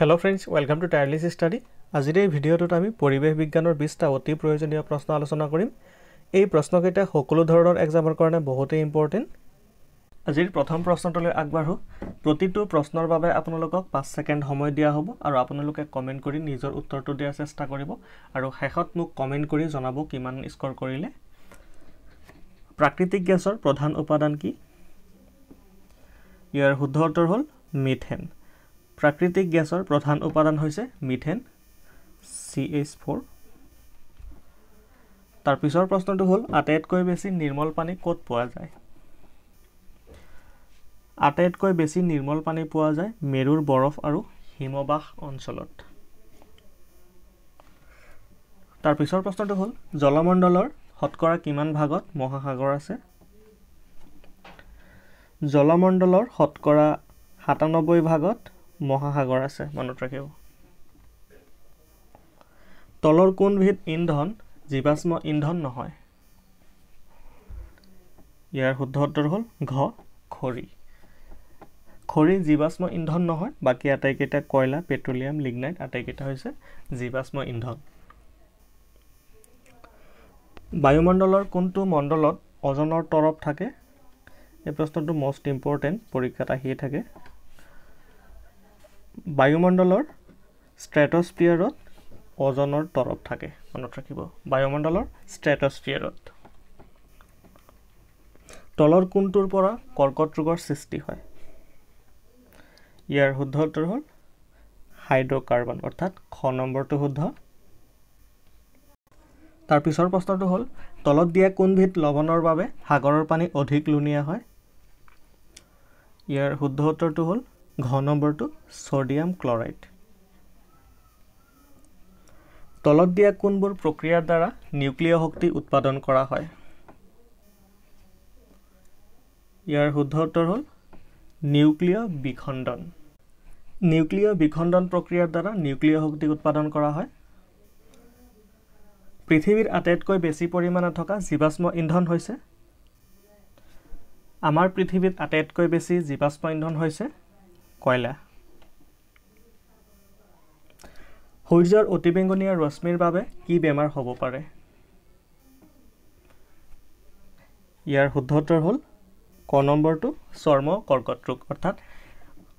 hello' friends welcome to টাইৰলিছ study আজিৰ এই ভিডিঅ'টোত আমি পৰিৱেশ বিজ্ঞানৰ বিছটা অতি প্ৰয়োজনীয় প্ৰশ্ন আলোচনা কৰিম এই প্ৰশ্নকেইটা সকলো ধৰণৰ এক্সামৰ কাৰণে বহুতেই ইম্পৰ্টেণ্ট আজিৰ প্ৰথম প্ৰশ্নটোলৈ আগবাঢ়ো প্ৰতিটো প্ৰশ্নৰ বাবে আপোনালোকক পাঁচ ছেকেণ্ড সময় দিয়া হ'ব আৰু আপোনালোকে কমেণ্ট কৰি নিজৰ উত্তৰটো দিয়াৰ চেষ্টা কৰিব আৰু শেষত মোক কমেণ্ট কৰি জনাব কিমান স্ক'ৰ কৰিলে প্ৰাকৃতিক গেছৰ প্ৰধান উপাদান কি ইয়াৰ শুদ্ধ উত্তৰ হ'ল মিথেন প্ৰাকৃতিক গেছৰ প্ৰধান উপাদান হৈছে মিথেন চি এইচ ফ'ৰ তাৰ পিছৰ প্ৰশ্নটো হ'ল আটাইতকৈ বেছি নিৰ্মল পানী ক'ত পোৱা যায় আটাইতকৈ বেছি নিৰ্মল পানী পোৱা যায় মেৰুৰ বৰফ আৰু হিমবাস অঞ্চলত তাৰ পিছৰ প্ৰশ্নটো হ'ল জলমণ্ডলৰ শতকৰা কিমান ভাগত মহাসাগৰ আছে জলমণ্ডলৰ শতকৰা সাতানব্বৈ ভাগত মহাসাগৰ আছে মনত ৰাখিব তলৰ কোনবিধ ইন্ধন জীৱাশ্ম ইন্ধন নহয় ইয়াৰ শুদ্ধ উত্তৰ হ'ল ঘ খৰি খৰি জীৱাশ্ম ইন্ধন নহয় বাকী আটাইকেইটা কয়লা পেট্ৰলিয়াম লিগনাইট আটাইকেইটা হৈছে জীৱাশ্ম ইন্ধন বায়ুমণ্ডলৰ কোনটো মণ্ডলত অজনৰ তৰপ থাকে এই প্ৰশ্নটো মষ্ট ইম্পৰ্টেণ্ট পৰীক্ষাত আহিয়ে থাকে বায়ুমণ্ডলৰ ষ্ট্ৰেটস্ফিয়াৰত অজনৰ তৰপ থাকে মনত ৰাখিব বায়ুমণ্ডলৰ ষ্ট্ৰেটস্ফিয়াৰত তলৰ কোণটোৰ পৰা কৰ্কট ৰোগৰ সৃষ্টি হয় ইয়াৰ শুদ্ধ উত্তৰ হ'ল হাইড্ৰ'কাৰ্বন অৰ্থাৎ খ নম্বৰটো শুদ্ধ তাৰ পিছৰ প্ৰশ্নটো হ'ল তলত দিয়া কোনবিধ লৱণৰ বাবে সাগৰৰ পানী অধিক লুণীয়া হয় ইয়াৰ শুদ্ধ উত্তৰটো হ'ল ঘ নম্বৰটো ছ'ডিয়াম ক্লৰাইড তলত দিয়া কোনবোৰ প্ৰক্ৰিয়াৰ দ্বাৰা নিউক্লিয় শক্তি উৎপাদন কৰা হয় ইয়াৰ শুদ্ধ উত্তৰ হ'ল নিউক্লিয় বিখণ্ডন নিউক্লিয় বিখণ্ডন প্ৰক্ৰিয়াৰ দ্বাৰা নিউক্লিয় শক্তি উৎপাদন কৰা হয় পৃথিৱীৰ আটাইতকৈ বেছি পৰিমাণে থকা জীৱাশ্ম ইন্ধন হৈছে আমাৰ পৃথিৱীত আটাইতকৈ বেছি জীৱাশ্ম ইন্ধন হৈছে কয়লা সূৰ্যৰ অতি বেংগনীয়া ৰশ্মিৰ বাবে কি বেমাৰ হ'ব পাৰে ইয়াৰ শুদ্ধ উত্তৰ হ'ল ক নম্বৰটো চৰ্ম কৰ্কট ৰোগ অৰ্থাৎ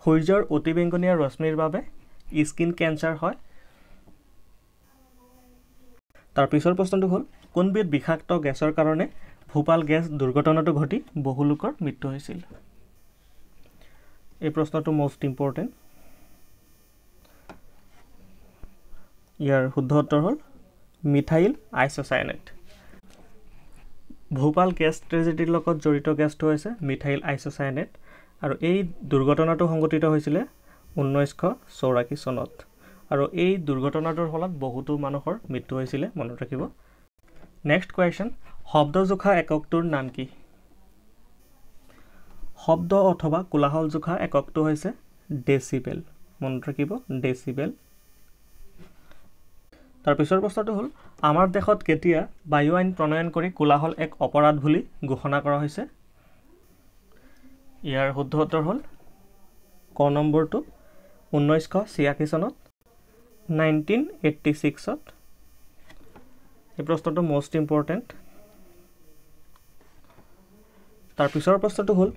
সূৰ্যৰ অতি বেংগনীয়া ৰশ্মিৰ বাবে স্কিন কেঞ্চাৰ হয় তাৰ পিছৰ প্ৰশ্নটো হ'ল কোনবিধ বিষাক্ত গেছৰ কাৰণে ভূপাল গেছ দুৰ্ঘটনাটো ঘটি বহু লোকৰ মৃত্যু হৈছিল এই প্রশ্নটো মোস্ট ইম্পর্টেন্ট ইয়ার শুদ্ধ উত্তর হল মিথাইল আইসোসায়নেট ভূপাল গেস ট্রেজেডির লগত জড়িত গেসটো হয়েছে মিথাইল আইসোসায়নেট আর এই দুর্ঘটনাটো সংঘটিত হয়েছিল ঊনৈশ চৌরাশী চনত আর এই দুর্ঘটনাটোর ফলত বহুতো মানুষের মৃত্যু হয়েছিল মনত রাখব নেক্সট কুয়েশন শব্দজোখা এককটোর নাম কি শব্দ অথবা কোলাহল জোখা এককটো হৈছে ডেচিবেল মনত ৰাখিব ডেচিবেল তাৰপিছৰ প্ৰশ্নটো হ'ল আমাৰ দেশত কেতিয়া বায়ু আইন প্ৰণয়ন কৰি কোলাহল এক অপৰাধ বুলি ঘোষণা কৰা হৈছে ইয়াৰ শুদ্ধ উত্তৰ হ'ল ক নম্বৰটো ঊনৈছশ ছিয়াশী চনত নাইনটিন এইটটি ছিক্সত এই প্ৰশ্নটো মষ্ট ইম্পৰ্টেণ্ট তাৰ পিছৰ প্ৰশ্নটো হ'ল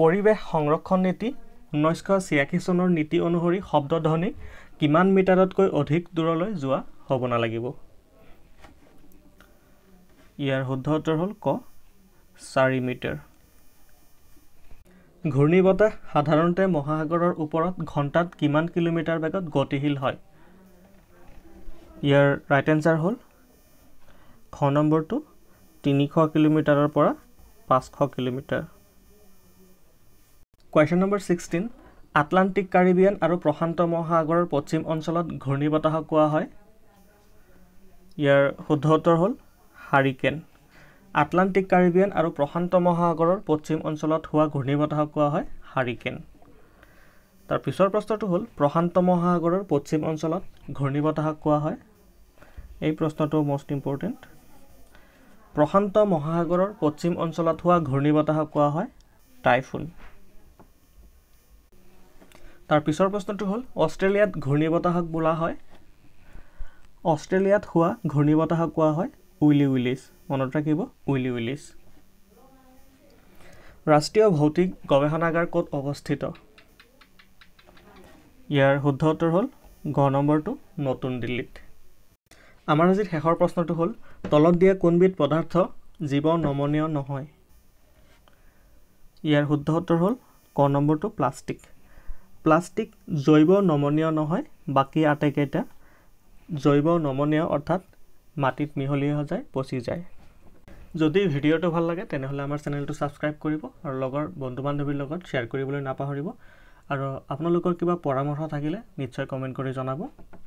পৰিৱেশ সংৰক্ষণ নীতি ঊনৈছশ ছিয়াশী চনৰ নীতি অনুসৰি শব্দধ্বনি কিমান মিটাৰতকৈ অধিক দূৰলৈ যোৱা হ'ব নালাগিব ইয়াৰ শুদ্ধ উত্তৰ হ'ল ক চাৰি মিটাৰ ঘূৰ্ণীবতাহ সাধাৰণতে মহাসাগৰৰ ওপৰত ঘণ্টাত কিমান কিলোমিটাৰ বেগত গতিশীল হয় ইয়াৰ ৰাইট এনচাৰ হ'ল খ নম্বৰটো তিনিশ কিলোমিটাৰৰ পৰা পাঁচশ kilometre question number sixteen Atlantic Caribbean আৰু প্ৰশান্ত মহাসাগৰৰ পশ্চিম অঞ্চলত ঘূৰ্ণীবতাহক কোৱা হয় ইয়াৰ শুদ্ধ উত্তৰ হ'ল হাৰিকেন আটলাণ্টিক কাৰিবিয়ান আৰু প্ৰশান্ত মহাসাগৰৰ পশ্চিম অঞ্চলত হোৱা ঘূৰ্ণীবতাহক কোৱা হয় হাৰিকেন তাৰ পিছৰ প্ৰশ্নটো হ'ল প্ৰশান্ত মহাসাগৰৰ পশ্চিম অঞ্চলত ঘূৰ্ণীবতাহক কোৱা হয় এই প্ৰশ্নটো মষ্ট ইম্পৰ্টেণ্ট প্ৰশান্ত মহাসাগৰৰ পশ্চিম অঞ্চলত হোৱা ঘূৰ্ণীবতাহক কোৱা হয় টাইফুন তাৰ পিছৰ প্ৰশ্নটো হ'ল অষ্ট্ৰেলিয়াত ঘূৰ্ণী বতাহক বোলা হয় অষ্ট্ৰেলিয়াত হোৱা ঘূৰ্ণী বতাহক কোৱা হয় উইলি উইলিছ মনত ৰাখিব উইলি উইলিছ ৰাষ্ট্ৰীয় ভৌতিক গৱেষণাগাৰ ক'ত অৱস্থিত ইয়াৰ শুদ্ধ উত্তৰ হ'ল গ নম্বৰটো নতুন দিল্লীত আমাৰ আজি শেষৰ প্ৰশ্নটো হ'ল তলত দিয়া কোনবিধ পদাৰ্থ জীৱ নমনীয় নহয় ইয়াৰ শুদ্ধ উত্তৰ হ'ল ক নম্বৰটো প্লাষ্টিক প্লাষ্টিক জৈৱ নমনীয় নহয় বাকী আটাইকেইটা জৈৱ নমনীয় অৰ্থাৎ মাটিত মিহলি হৈ যায় পচি যায় যদি ভিডিঅ'টো ভাল লাগে তেনেহ'লে আমাৰ চেনেলটো ছাবস্ক্ৰাইব কৰিব আৰু লগৰ বন্ধু বান্ধৱীৰ লগত শ্বেয়াৰ কৰিবলৈ নাপাহৰিব আৰু আপোনালোকৰ কিবা পৰামৰ্শ থাকিলে নিশ্চয় কমেণ্ট কৰি জনাব